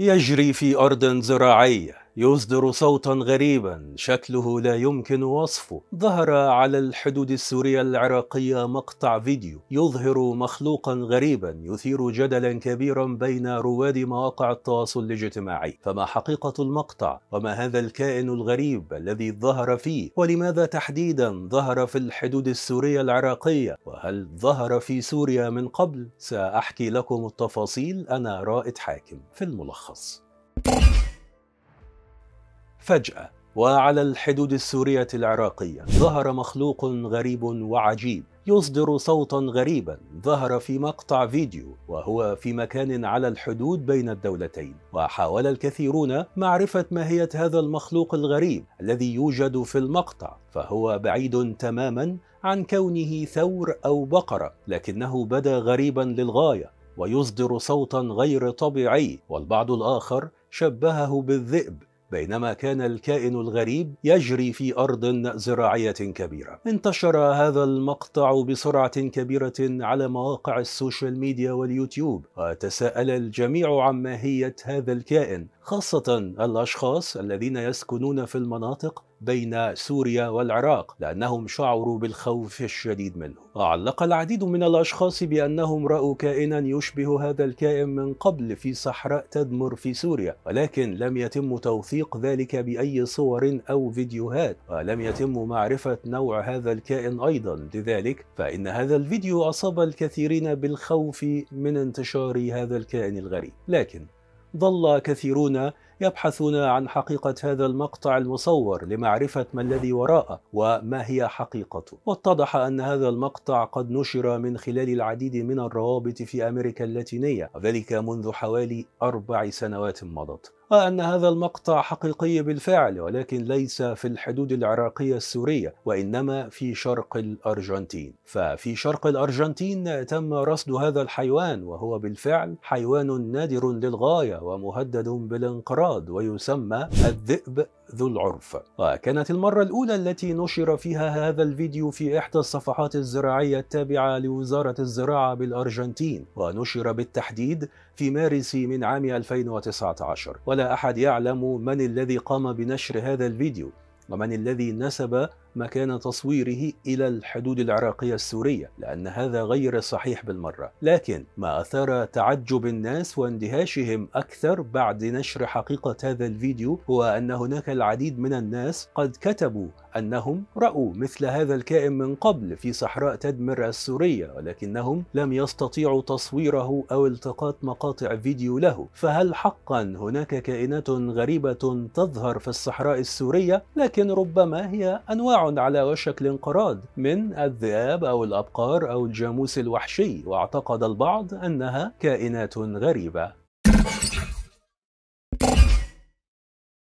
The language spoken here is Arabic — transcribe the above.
يجري في أرض زراعية يصدر صوتا غريبا شكله لا يمكن وصفه ظهر على الحدود السورية العراقية مقطع فيديو يظهر مخلوقا غريبا يثير جدلا كبيرا بين رواد مواقع التواصل الاجتماعي فما حقيقة المقطع وما هذا الكائن الغريب الذي ظهر فيه ولماذا تحديدا ظهر في الحدود السورية العراقية وهل ظهر في سوريا من قبل سأحكي لكم التفاصيل أنا رائد حاكم في الملخص فجأة وعلى الحدود السورية العراقية ظهر مخلوق غريب وعجيب يصدر صوتا غريبا ظهر في مقطع فيديو وهو في مكان على الحدود بين الدولتين وحاول الكثيرون معرفة ماهية هذا المخلوق الغريب الذي يوجد في المقطع فهو بعيد تماما عن كونه ثور أو بقرة لكنه بدا غريبا للغاية ويصدر صوتا غير طبيعي والبعض الآخر شبهه بالذئب بينما كان الكائن الغريب يجري في أرض زراعية كبيرة. انتشر هذا المقطع بسرعة كبيرة على مواقع السوشيال ميديا واليوتيوب، وتساءل الجميع عن ماهية هذا الكائن، خاصة الأشخاص الذين يسكنون في المناطق بين سوريا والعراق لأنهم شعروا بالخوف الشديد منه وعلق العديد من الأشخاص بأنهم رأوا كائنا يشبه هذا الكائن من قبل في صحراء تدمر في سوريا ولكن لم يتم توثيق ذلك بأي صور أو فيديوهات ولم يتم معرفة نوع هذا الكائن أيضا لذلك فإن هذا الفيديو أصاب الكثيرين بالخوف من انتشار هذا الكائن الغريب لكن ظل كثيرون يبحثون عن حقيقة هذا المقطع المصور لمعرفة ما الذي وراءه وما هي حقيقته واتضح أن هذا المقطع قد نشر من خلال العديد من الروابط في أمريكا اللاتينية وذلك منذ حوالي أربع سنوات مضت وأن هذا المقطع حقيقي بالفعل ولكن ليس في الحدود العراقية السورية وإنما في شرق الأرجنتين ففي شرق الأرجنتين تم رصد هذا الحيوان وهو بالفعل حيوان نادر للغاية ومهدد بالانقراض الأفراد ويسمى الذئب ذو العرف وكانت المرة الأولى التي نشر فيها هذا الفيديو في إحدى الصفحات الزراعية التابعة لوزارة الزراعة بالأرجنتين ونشر بالتحديد في مارس من عام 2019 ولا أحد يعلم من الذي قام بنشر هذا الفيديو ومن الذي نسب مكان تصويره إلى الحدود العراقية السورية لأن هذا غير صحيح بالمرة لكن ما أثار تعجب الناس واندهاشهم أكثر بعد نشر حقيقة هذا الفيديو هو أن هناك العديد من الناس قد كتبوا أنهم رأوا مثل هذا الكائن من قبل في صحراء تدمر السورية ولكنهم لم يستطيعوا تصويره أو التقاط مقاطع فيديو له فهل حقا هناك كائنات غريبة تظهر في الصحراء السورية لكن ربما هي أنواع على وشك الانقراض من الذئاب أو الأبقار أو الجاموس الوحشي واعتقد البعض أنها كائنات غريبة